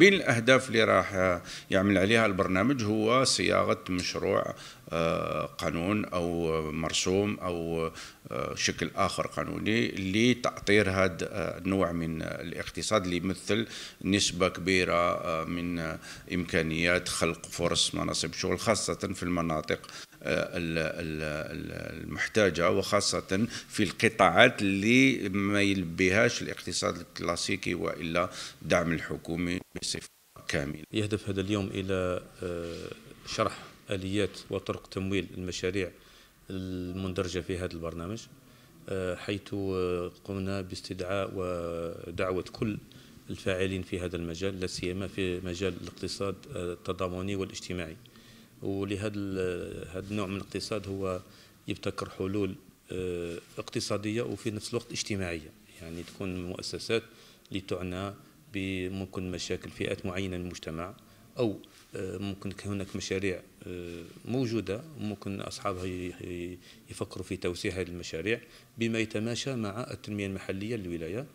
بين الأهداف اللي راح يعمل عليها البرنامج هو صياغة مشروع آه، قانون أو مرسوم أو آه، شكل آخر قانوني لتأطير هذا النوع آه، من الاقتصاد اللي يمثل نسبة كبيرة من إمكانيات خلق فرص مناصب شغل خاصة في المناطق آه، المحتاجة وخاصة في القطاعات اللي ما يلبيهاش الاقتصاد الكلاسيكي وإلا دعم الحكومي بصفة كاملة يهدف هذا اليوم إلى آه، شرح آليات وطرق تمويل المشاريع المندرجة في هذا البرنامج آه، حيث قمنا باستدعاء ودعوة كل الفاعلين في هذا المجال لا سيما في مجال الاقتصاد التضامني والاجتماعي ولهذا هذا النوع من الاقتصاد هو يبتكر حلول آه، اقتصادية وفي نفس الوقت اجتماعية يعني تكون مؤسسات لتعنى بممكن مشاكل فئات معينة من المجتمع أو آه، ممكن هناك مشاريع آه، موجودة ممكن أصحابها يفكروا في توسيع هذه المشاريع بما يتماشى مع التنمية المحلية للولاية